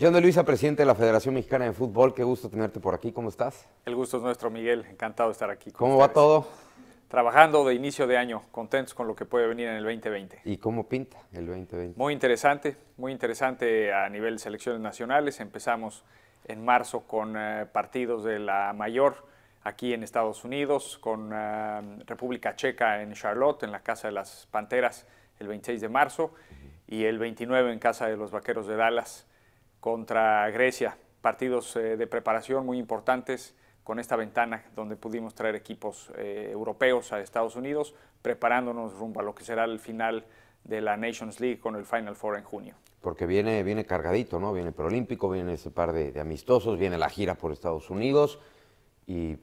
John de Luisa, presidente de la Federación Mexicana de Fútbol, qué gusto tenerte por aquí, ¿cómo estás? El gusto es nuestro, Miguel, encantado de estar aquí. ¿Cómo va todo? Trabajando de inicio de año, contentos con lo que puede venir en el 2020. ¿Y cómo pinta el 2020? Muy interesante, muy interesante a nivel de selecciones nacionales. Empezamos en marzo con eh, partidos de la mayor aquí en Estados Unidos, con eh, República Checa en Charlotte, en la Casa de las Panteras, el 26 de marzo, y el 29 en Casa de los Vaqueros de Dallas contra Grecia. Partidos eh, de preparación muy importantes con esta ventana donde pudimos traer equipos eh, europeos a Estados Unidos, preparándonos rumbo a lo que será el final de la Nations League con el Final Four en junio. Porque viene, viene cargadito, ¿no? Viene preolímpico, viene ese par de, amistosos, viene la gira por Estados Unidos y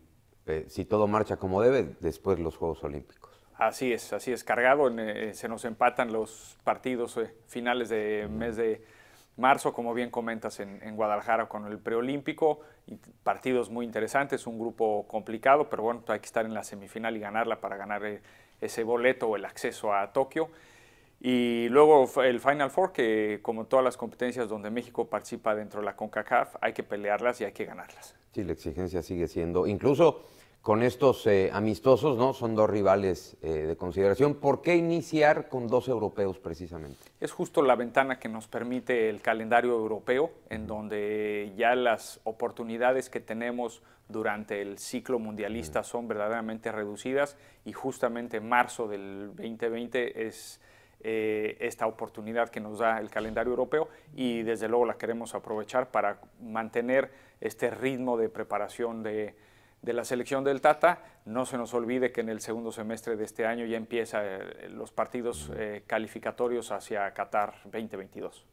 eh, si todo marcha como debe, después los Juegos Olímpicos. Así es, así es, cargado, se nos empatan los partidos finales de mes de marzo, como bien comentas, en, en Guadalajara con el preolímpico partidos muy interesantes, un grupo complicado, pero bueno, hay que estar en la semifinal y ganarla para ganar eh, ese boleto o el acceso a Tokio. Y luego el Final Four, que como todas las competencias donde México participa dentro de la CONCACAF, hay que pelearlas y hay que ganarlas. Sí, la exigencia sigue siendo, incluso con estos eh, amistosos, ¿no? Son dos rivales eh, de consideración. ¿Por qué iniciar con dos europeos precisamente? Es justo la ventana que nos permite el calendario europeo, en donde ya las oportunidades que tenemos durante el ciclo mundialista son verdaderamente reducidas y justamente marzo del 2020 es eh, esta oportunidad que nos da el calendario europeo y desde luego la queremos aprovechar para mantener este ritmo de preparación de de la selección del Tata. No se nos olvide que en el segundo semestre de este año ya empiezan eh, los partidos eh, calificatorios hacia Qatar 2022.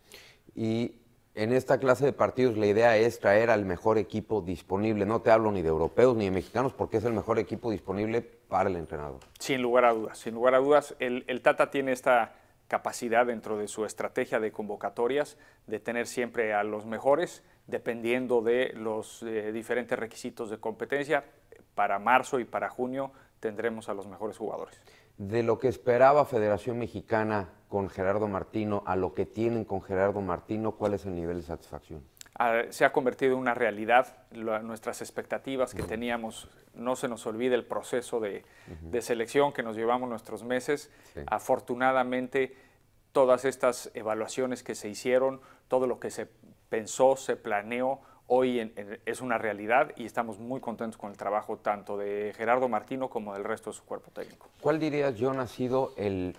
Y en esta clase de partidos la idea es traer al mejor equipo disponible. No te hablo ni de europeos ni de mexicanos porque es el mejor equipo disponible para el entrenador. Sin lugar a dudas, sin lugar a dudas. el Tata tiene esta capacidad dentro de su estrategia de convocatorias de tener siempre a los mejores, dependiendo de los eh, diferentes requisitos de competencia. Para marzo y para junio tendremos a los mejores jugadores. De lo que esperaba Federación Mexicana con Gerardo Martino a lo que tienen con Gerardo Martino, ¿cuál es el nivel de satisfacción? se ha convertido en una realidad. nuestras expectativas que teníamos, no se nos olvide el proceso de, selección que nos llevamos nuestros meses. Afortunadamente, todas estas evaluaciones que se hicieron, todo lo que se pensó, se planeó, hoy es una realidad y estamos muy contentos con el trabajo tanto de Gerardo Martino como del resto de su cuerpo técnico. ¿Cuál dirías, yo ha sido el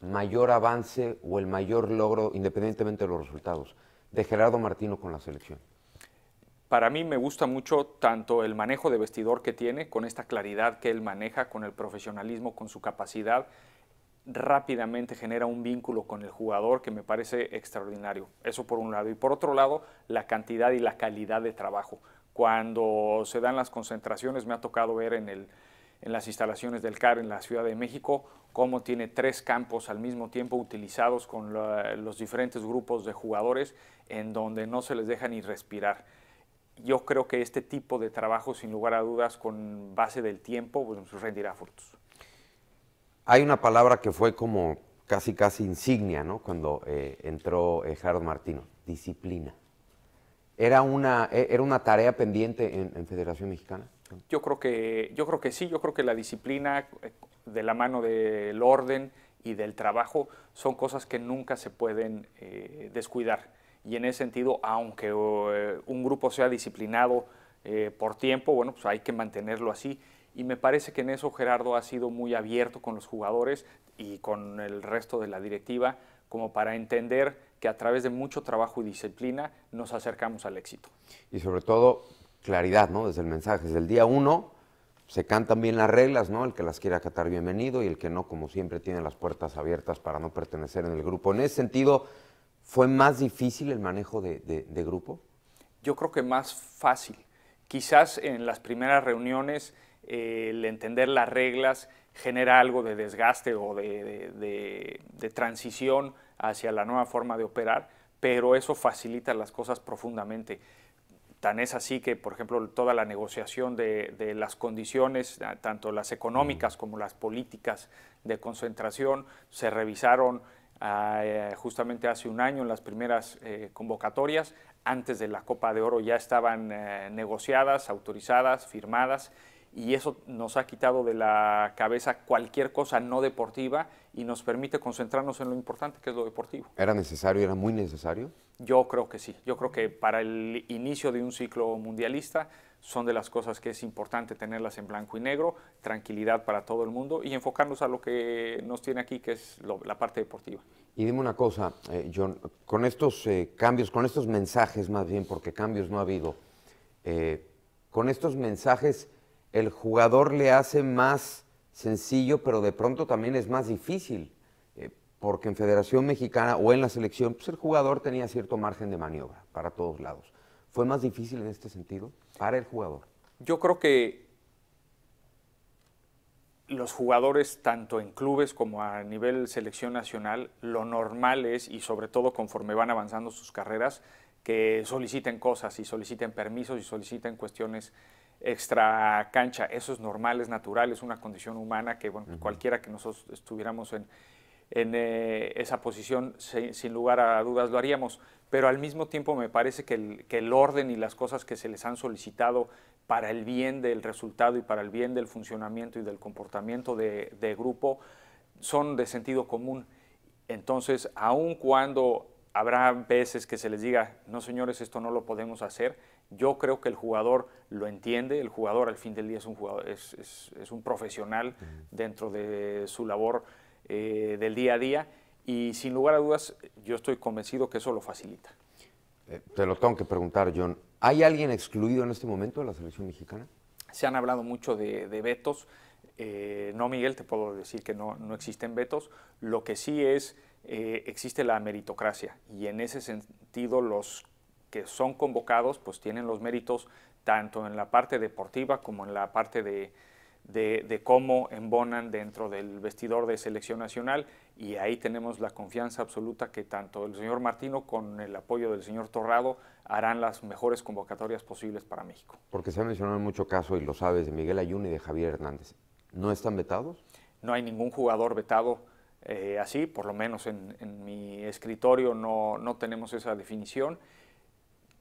mayor avance o el mayor logro, independientemente de los resultados? de Gerardo Martino con la selección? Para mí me gusta mucho tanto el manejo de vestidor que tiene, con esta claridad que él maneja, con el profesionalismo, con su capacidad, rápidamente genera un vínculo con el jugador que me parece extraordinario. Eso por un lado. Y por otro lado, la cantidad y la calidad de trabajo. Cuando se dan las concentraciones, me ha tocado ver en el, en las instalaciones del CAR en la Ciudad de México, cómo tiene tres campos al mismo tiempo utilizados con los diferentes grupos de jugadores en donde no se les deja ni respirar. Yo creo que este tipo de trabajo, sin lugar a dudas, con base del tiempo, pues, rendirá frutos. Hay una palabra que fue como casi, casi insignia, ¿no? Cuando eh, entró eh, Martino, disciplina. ¿Era una, eh, ¿Era una tarea pendiente en Federación Mexicana? Yo creo que, yo creo que sí, yo creo que la disciplina eh, de la mano del orden y del trabajo son cosas que nunca se pueden eh, descuidar. Y en ese sentido, aunque eh, un grupo sea disciplinado por tiempo, bueno, pues hay que mantenerlo así. Y me parece que en eso Gerardo ha sido muy abierto con los jugadores y con el resto de la directiva, como para entender que a través de mucho trabajo y disciplina nos acercamos al éxito. Y sobre todo claridad, ¿no? Desde el mensaje, desde el día uno se cantan bien las reglas, ¿no? El que las quiera acatar, bienvenido, y el que no, como siempre, tiene las puertas abiertas para no pertenecer en el grupo. En ese sentido, ¿fue más difícil el manejo de, grupo? Yo creo que más fácil. Quizás en las primeras reuniones eh, el entender las reglas genera algo de desgaste o de, de transición hacia la nueva forma de operar, pero eso facilita las cosas profundamente. Tan es así que, por ejemplo, toda la negociación de, las condiciones, ah, tanto las económicas mm. como las políticas de concentración, se revisaron ah, eh, justamente hace un año en las primeras eh, convocatorias. Antes de la Copa de Oro ya estaban eh, negociadas, autorizadas, firmadas, y eso nos ha quitado de la cabeza cualquier cosa no deportiva y nos permite concentrarnos en lo importante que es lo deportivo. ¿Era necesario? ¿Era muy necesario? Yo creo que sí. Yo creo que para el inicio de un ciclo mundialista son de las cosas que es importante tenerlas en blanco y negro, tranquilidad para todo el mundo y enfocarnos a lo que nos tiene aquí, que es la parte deportiva. Y dime una cosa, eh, John, con estos eh, cambios, con estos mensajes más bien, porque cambios no ha habido, eh, con estos mensajes el jugador le hace más sencillo, pero de pronto también es más difícil porque en Federación Mexicana o en la selección, pues el jugador tenía cierto margen de maniobra para todos lados. ¿Fue más difícil en este sentido para el jugador? Yo creo que los jugadores, tanto en clubes como a nivel selección nacional, lo normal es, y sobre todo conforme van avanzando sus carreras, que soliciten cosas y soliciten permisos y soliciten cuestiones extra cancha. Eso es normal, es natural, es una condición humana que cualquiera que nosotros estuviéramos en, en eh, esa posición, sin lugar a dudas lo haríamos. Pero al mismo tiempo me parece que el, orden y las cosas que se les han solicitado para el bien del resultado y para el bien del funcionamiento y del comportamiento de, grupo son de sentido común. Entonces, aun cuando habrá veces que se les diga, no señores, esto no lo podemos hacer, yo creo que el jugador lo entiende, el jugador al fin del día es un, jugador, es un profesional dentro de su labor eh, del día a día y sin lugar a dudas yo estoy convencido que eso lo facilita. Eh, te lo tengo que preguntar, John. ¿Hay alguien excluido en este momento de la selección mexicana? Se han hablado mucho de, vetos. Eh, no, Miguel, te puedo decir que no, existen vetos. Lo que sí es, existe la meritocracia y en ese sentido los que son convocados pues tienen los méritos tanto en la parte deportiva como en la parte de, de, cómo embonan dentro del vestidor de selección nacional y ahí tenemos la confianza absoluta que tanto el señor Martino con el apoyo del señor Torrado harán las mejores convocatorias posibles para México. Porque se ha mencionado en mucho caso, y lo sabes, de Miguel Ayun y de Javier Hernández. ¿No están vetados? No hay ningún jugador vetado eh, así, por lo menos en, mi escritorio no, no tenemos esa definición.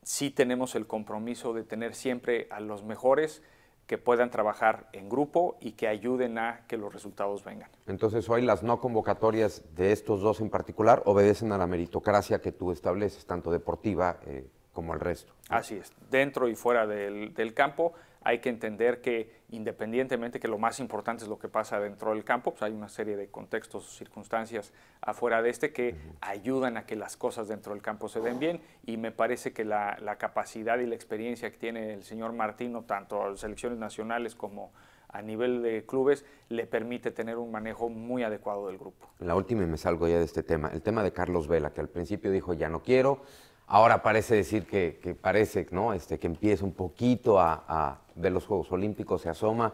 Sí tenemos el compromiso de tener siempre a los mejores que puedan trabajar en grupo y que ayuden a que los resultados vengan. Entonces, hoy las no convocatorias de estos dos en particular obedecen a la meritocracia que tú estableces, tanto deportiva eh, como el resto. Así es, dentro y fuera del campo hay que entender que independientemente que lo más importante es lo que pasa dentro del campo, pues hay una serie de contextos, circunstancias afuera de este que ayudan a que las cosas dentro del campo se den ah. bien y me parece que la, capacidad y la experiencia que tiene el señor Martino, tanto en selecciones nacionales como a nivel de clubes, le permite tener un manejo muy adecuado del grupo. La última y me salgo ya de este tema, el tema de Carlos Vela, que al principio dijo ya no quiero, Ahora parece decir que, parece, ¿no? Este, que empieza un poquito a, de los Juegos Olímpicos, se asoma.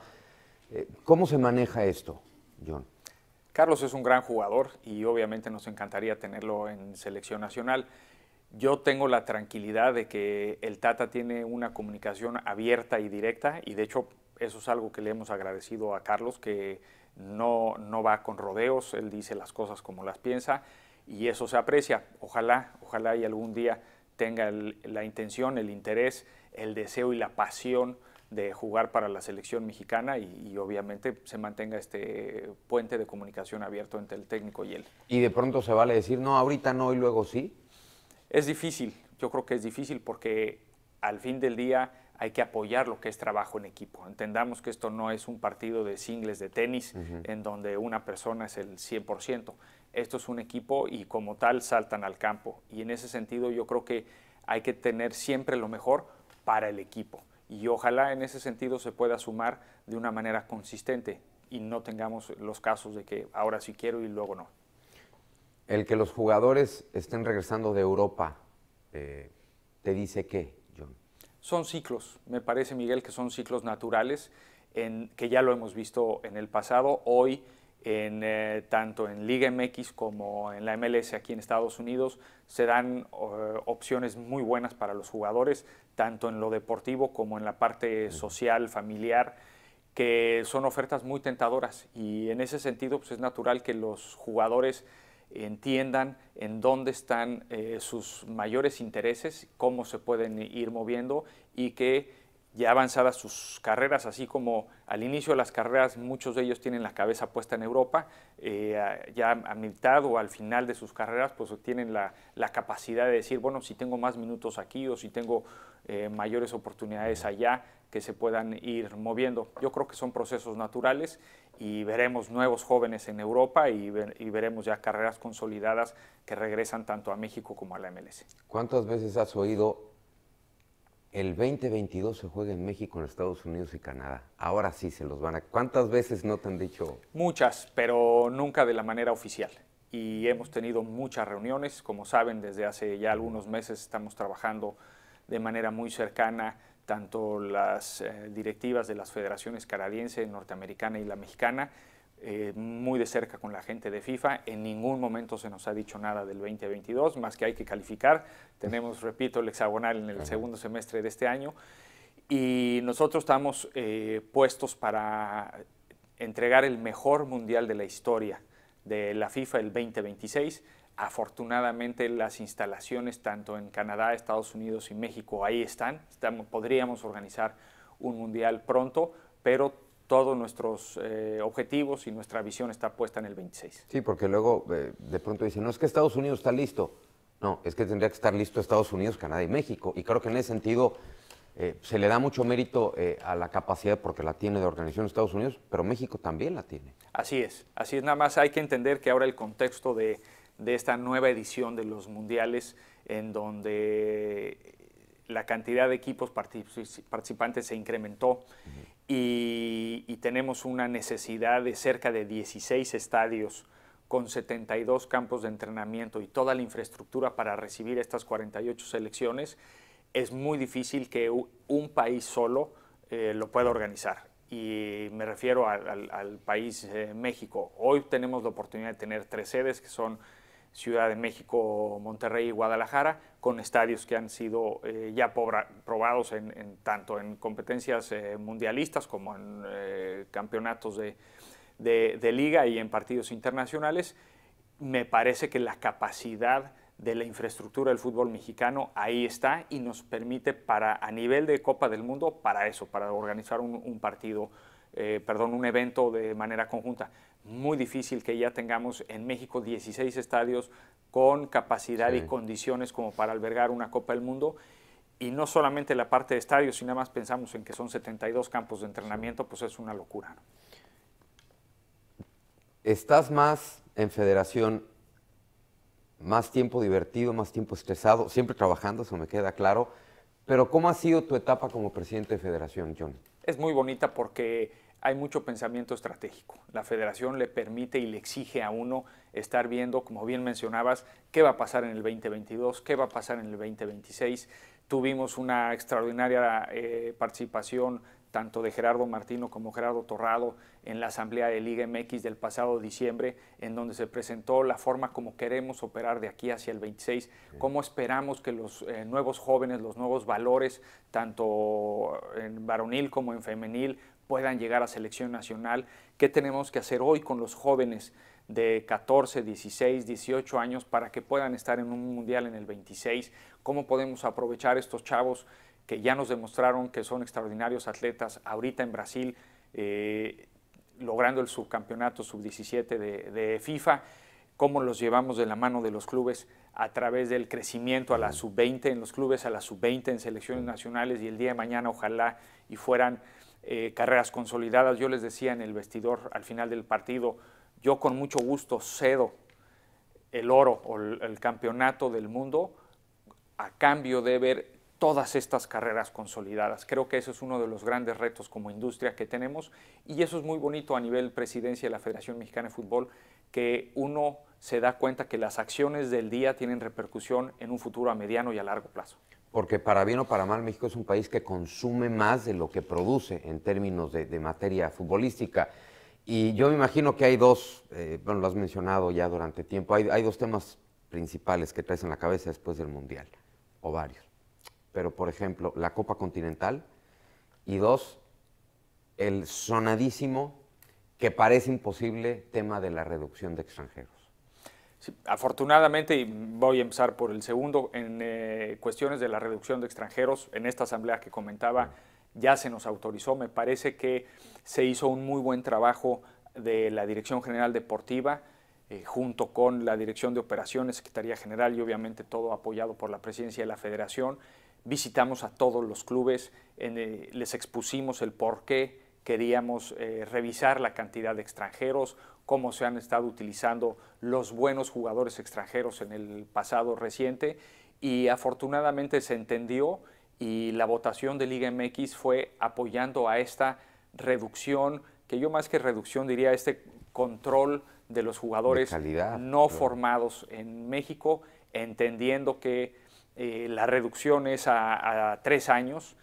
Eh, ¿Cómo se maneja esto, John? Carlos es un gran jugador y obviamente nos encantaría tenerlo en selección nacional. Yo tengo la tranquilidad de que el Tata tiene una comunicación abierta y directa y de hecho eso es algo que le hemos agradecido a Carlos, que no va con rodeos, él dice las cosas como las piensa y eso se aprecia. Ojalá, ojalá y algún día tenga la intención, el interés, el deseo y la pasión de jugar para la selección mexicana y, y, obviamente se mantenga este puente de comunicación abierto entre el técnico y él. ¿Y de pronto se vale decir, no, ahorita no y luego sí? Es difícil, yo creo que es difícil porque al fin del día hay que apoyar lo que es trabajo en equipo. Entendamos que esto no es un partido de singles de tenis en donde una persona es el 100%. Esto es un equipo y como tal saltan al campo. Y en ese sentido yo creo que hay que tener siempre lo mejor para el equipo. Y ojalá en ese sentido se pueda sumar de una manera consistente y no tengamos los casos de que ahora sí quiero y luego no. El que los jugadores estén regresando de Europa, eh, ¿te dice qué? Son ciclos, me parece Miguel que son ciclos naturales, que ya lo hemos visto en el pasado, hoy en, eh, tanto en Liga MX como en la MLS aquí en Estados Unidos se dan eh, opciones muy buenas para los jugadores, tanto en lo deportivo como en la parte social, familiar, que son ofertas muy tentadoras y en ese sentido pues, es natural que los jugadores entiendan en dónde están eh, sus mayores intereses, cómo se pueden ir moviendo y que ya avanzadas sus carreras, así como al inicio de las carreras muchos de ellos tienen la cabeza puesta en Europa, eh, ya a mitad o al final de sus carreras pues tienen la, capacidad de decir, bueno, si tengo más minutos aquí o si tengo eh, mayores oportunidades allá, que se puedan ir moviendo. Yo creo que son procesos naturales y veremos nuevos jóvenes en Europa y, veremos ya carreras consolidadas que regresan tanto a México como a la MLS. ¿Cuántas veces has oído el 2022 se juega en México, en Estados Unidos y Canadá? Ahora sí se los van a... ¿Cuántas veces no te han dicho? Muchas, pero nunca de la manera oficial. Y hemos tenido muchas reuniones, como saben, desde hace ya algunos meses estamos trabajando de manera muy cercana tanto las eh, directivas de las federaciones canadiense, norteamericana y la mexicana, eh, muy de cerca con la gente de FIFA. En ningún momento se nos ha dicho nada del 2022, más que hay que calificar. Tenemos, repito, el hexagonal en el segundo semestre de este año y nosotros estamos eh, puestos para entregar el mejor mundial de la historia de la FIFA el 2026 Afortunadamente las instalaciones tanto en Canadá, Estados Unidos y México ahí están. podríamos organizar un mundial pronto, pero todos nuestros eh, objetivos y nuestra visión está puesta en el 26. Sí, porque luego eh, de pronto dicen, no es que Estados Unidos está listo. No, es que tendría que estar listo Estados Unidos, Canadá y México. Y creo que en ese sentido eh, se le da mucho mérito a la capacidad porque la tiene de organización Estados Unidos, pero México también la tiene. Así es, así es, nada más hay que entender que ahora el contexto de de esta nueva edición de los mundiales en donde la cantidad de equipos participantes se incrementó y, tenemos una necesidad de cerca de 16 estadios con 72 campos de entrenamiento y toda la infraestructura para recibir estas 48 selecciones, es muy difícil que un país solo eh, lo pueda organizar. Y me refiero al, país eh, México. Hoy tenemos la oportunidad de tener tres sedes que son Ciudad de México, Monterrey y Guadalajara, con estadios que han sido eh, ya probados en, tanto en competencias eh, mundialistas como en eh, campeonatos de, liga y en partidos internacionales. Me parece que la capacidad de la infraestructura del fútbol mexicano ahí está y nos permite para a nivel de Copa del Mundo para eso, para organizar un, un partido eh, perdón, un evento de manera conjunta. Muy difícil que ya tengamos en México 16 estadios con capacidad y condiciones como para albergar una Copa del Mundo. Y no solamente la parte de estadios, sino más pensamos en que son 72 campos de entrenamiento, pues es una locura. ¿Estás más en federación, más tiempo divertido, más tiempo estresado, siempre trabajando, eso me queda claro? Pero ¿cómo ha sido tu etapa como presidente de federación, John? es muy bonita porque hay mucho pensamiento estratégico. La federación le permite y le exige a uno estar viendo, como bien mencionabas, qué va a pasar en el 2022, qué va a pasar en el 2026. Tuvimos una extraordinaria eh, participación tanto de Gerardo Martino como Gerardo Torrado en la asamblea de Liga MX del pasado diciembre, en donde se presentó la forma como queremos operar de aquí hacia el 26, cómo esperamos que los eh, nuevos jóvenes, los nuevos valores, tanto en varonil como en femenil, puedan llegar a selección nacional, qué tenemos que hacer hoy con los jóvenes de 14, 16, 18 años para que puedan estar en un mundial en el 26, cómo podemos aprovechar estos chavos que ya nos demostraron que son extraordinarios atletas ahorita en Brasil, eh, logrando el subcampeonato sub-17 de, FIFA, cómo los llevamos de la mano de los clubes a través del crecimiento a la sub-20 en los clubes, a la sub-20 en selecciones nacionales y el día de mañana ojalá y fueran eh, carreras consolidadas. Yo les decía en el vestidor al final del partido, yo con mucho gusto cedo el oro o el campeonato del mundo a cambio de ver todas estas carreras consolidadas. Creo que eso es uno de los grandes retos como industria que tenemos y eso es muy bonito a nivel presidencia de la Federación Mexicana de Fútbol, que uno se da cuenta que las acciones del día tienen repercusión en un futuro a mediano y a largo plazo. Porque para bien o para mal, México es un país que consume más de lo que produce en términos de, materia futbolística. Y yo me imagino que hay dos, eh, bueno, lo has mencionado ya durante tiempo, hay, hay dos temas principales que traes en la cabeza después del Mundial, o varios pero por ejemplo, la Copa Continental. Y dos, el sonadísimo, que parece imposible, tema de la reducción de extranjeros. afortunadamente, y voy a empezar por el segundo, en eh, cuestiones de la reducción de extranjeros, en esta asamblea que comentaba, ya se nos autorizó. Me parece que se hizo un muy buen trabajo de la Dirección General Deportiva, eh, junto con la Dirección de Operaciones, Secretaría General y obviamente todo apoyado por la Presidencia de la Federación visitamos a todos los clubes, eh, les expusimos el por qué queríamos eh, revisar la cantidad de extranjeros, cómo se han estado utilizando los buenos jugadores extranjeros en el pasado reciente y afortunadamente se entendió y la votación de Liga MX fue apoyando a esta reducción, que yo más que reducción diría este control de los jugadores no formados en México, entendiendo que eh, la reducción es a, tres años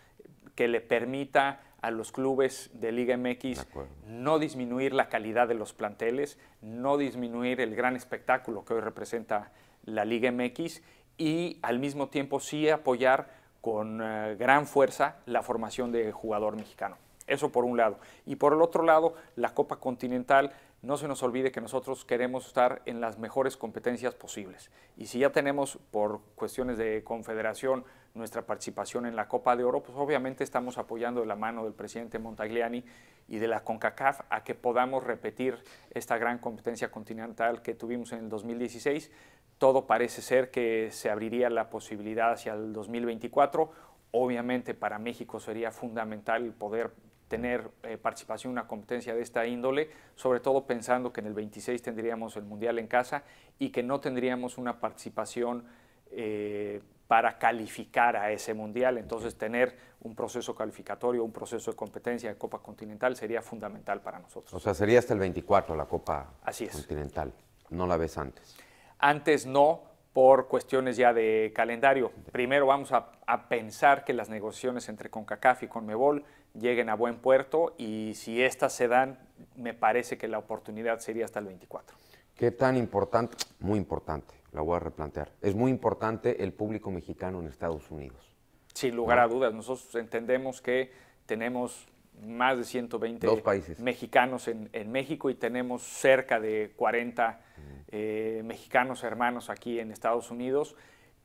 que le permita a los clubes de Liga MX no disminuir la calidad de los planteles, no disminuir el gran espectáculo que hoy representa la Liga MX y al mismo tiempo sí apoyar con eh, gran fuerza la formación de jugador mexicano. Eso por un lado. Y por el otro lado, la Copa Continental no se nos olvide que nosotros queremos estar en las mejores competencias posibles. Y si ya tenemos por cuestiones de confederación nuestra participación en la Copa de Oro, pues obviamente estamos apoyando de la mano del presidente Montagliani y de la CONCACAF a que podamos repetir esta gran competencia continental que tuvimos en el 2016. Todo parece ser que se abriría la posibilidad hacia el 2024. Obviamente para México sería fundamental poder tener eh, participación en una competencia de esta índole, sobre todo pensando que en el 26 tendríamos el Mundial en casa y que no tendríamos una participación eh, para calificar a ese Mundial. Entonces tener un proceso calificatorio, un proceso de competencia de Copa Continental sería fundamental para nosotros. O sea, sería hasta el 24 la Copa Continental, no la ves antes. Antes no, por cuestiones ya de calendario. Primero vamos a, pensar que las negociaciones entre CONCACAF y CONMEBOL lleguen a buen puerto y si estas se dan, me parece que la oportunidad sería hasta el 24. ¿Qué tan importante? Muy importante, la voy a replantear. Es muy importante el público mexicano en Estados Unidos. Sin lugar a dudas, nosotros entendemos que tenemos más de 120 países. mexicanos en, México y tenemos cerca de 40 eh, mexicanos hermanos aquí en Estados Unidos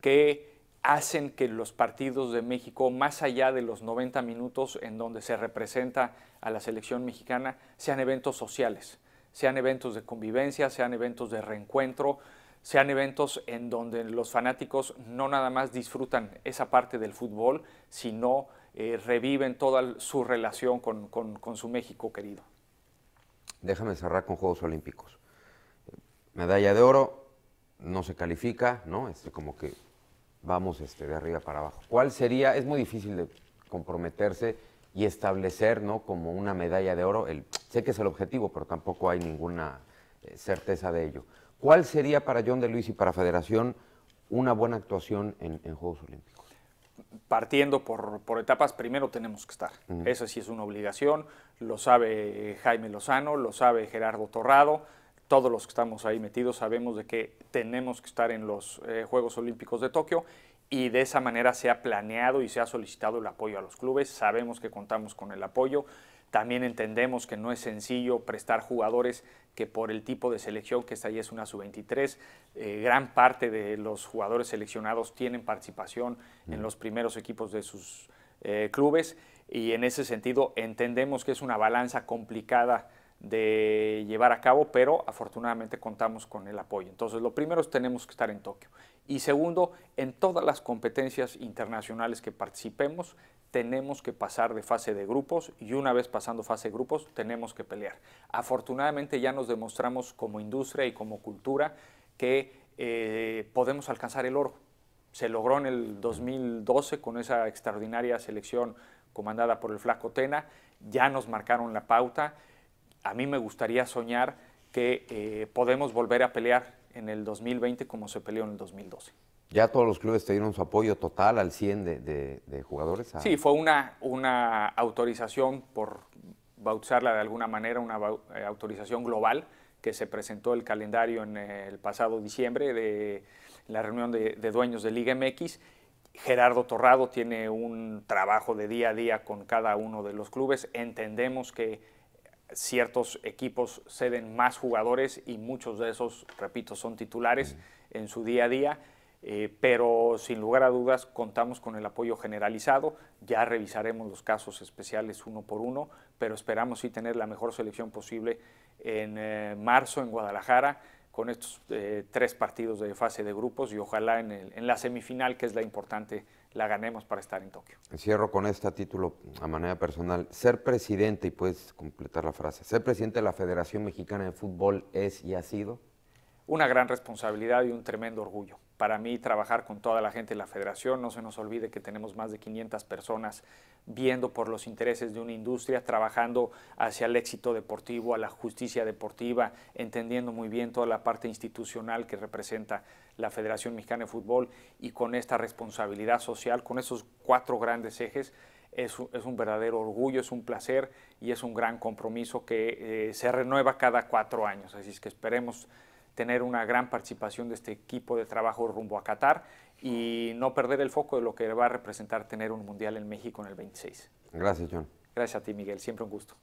que hacen que los partidos de México, más allá de los 90 minutos en donde se representa a la selección mexicana, sean eventos sociales, sean eventos de convivencia, sean eventos de reencuentro, sean eventos en donde los fanáticos no nada más disfrutan esa parte del fútbol, sino eh, reviven toda su relación con, con su México querido. Déjame cerrar con Juegos Olímpicos. Medalla de oro, no se califica, ¿no? Es como que vamos este, de arriba para abajo. ¿Cuál sería? Es muy difícil de comprometerse y establecer, Como una medalla de oro. sé que es el objetivo, pero tampoco hay ninguna eh, certeza de ello. ¿Cuál sería para John de Luis y para Federación una buena actuación en, Juegos Olímpicos? Partiendo por, etapas, primero tenemos que estar. eso sí es una obligación. Lo sabe eh, Jaime Lozano, lo sabe Gerardo Torrado todos los que estamos ahí metidos sabemos de que tenemos que estar en los eh, Juegos Olímpicos de Tokio y de esa manera se ha planeado y se ha solicitado el apoyo a los clubes. Sabemos que contamos con el apoyo. También entendemos que no es sencillo prestar jugadores que por el tipo de selección, que está ahí es una sub-23, eh, gran parte de los jugadores seleccionados tienen participación en mm. los primeros equipos de sus eh, clubes y en ese sentido entendemos que es una balanza complicada de llevar a cabo, pero afortunadamente contamos con el apoyo. Entonces, lo primero es tenemos que estar en Tokio. Y segundo, en todas las competencias internacionales que participemos, tenemos que pasar de fase de grupos y una vez pasando fase de grupos, tenemos que pelear. Afortunadamente ya nos demostramos como industria y como cultura que eh, podemos alcanzar el oro. Se logró en el 2012 con esa extraordinaria selección comandada por el flaco Tena, ya nos marcaron la pauta, a mí me gustaría soñar que eh, podemos volver a pelear en el 2020 como se peleó en el 2012. Ya todos los clubes te dieron su apoyo total al 100 de, jugadores. Sí, fue una, una autorización, por bautizarla de alguna manera, una eh, autorización global que se presentó el calendario en el pasado diciembre de la reunión de, de dueños de Liga MX. Gerardo Torrado tiene un trabajo de día a día con cada uno de los clubes. Entendemos que ciertos equipos ceden más jugadores y muchos de esos, repito, son titulares en su día a día. Eh, pero sin lugar a dudas contamos con el apoyo generalizado, ya revisaremos los casos especiales uno por uno, pero esperamos sí tener la mejor selección posible en eh, marzo en Guadalajara con estos eh, tres partidos de fase de grupos y ojalá en, en la semifinal, que es la importante la ganemos para estar en Tokio. Encierro con este título a manera personal. Ser presidente, y puedes completar la frase, ser presidente de la Federación Mexicana de Fútbol es y ha sido. Una gran responsabilidad y un tremendo orgullo para mí trabajar con toda la gente de la federación. No se nos olvide que tenemos más de 500 personas viendo por los intereses de una industria, trabajando hacia el éxito deportivo, a la justicia deportiva, entendiendo muy bien toda la parte institucional que representa la Federación Mexicana de Fútbol y con esta responsabilidad social, con esos cuatro grandes ejes. Es, un verdadero orgullo, es un placer y es un gran compromiso que eh, se renueva cada cuatro años. Así es que esperemos tener una gran participación de este equipo de trabajo rumbo a Qatar y no perder el foco de lo que va a representar tener un Mundial en México en el 26. Gracias, John. Gracias a ti, Miguel. Siempre un gusto.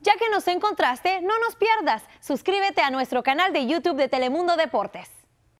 Ya que nos encontraste, no nos pierdas. Suscríbete a nuestro canal de YouTube de Telemundo Deportes.